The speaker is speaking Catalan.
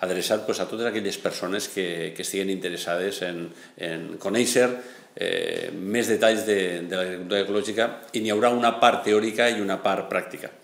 adreçat pues, a totes aquelles persones que, que estiguen interessades en, en conèixer eh, més detalls de, de l'agricultura ecològica i n'hi haurà una part teòrica i una part pràctica.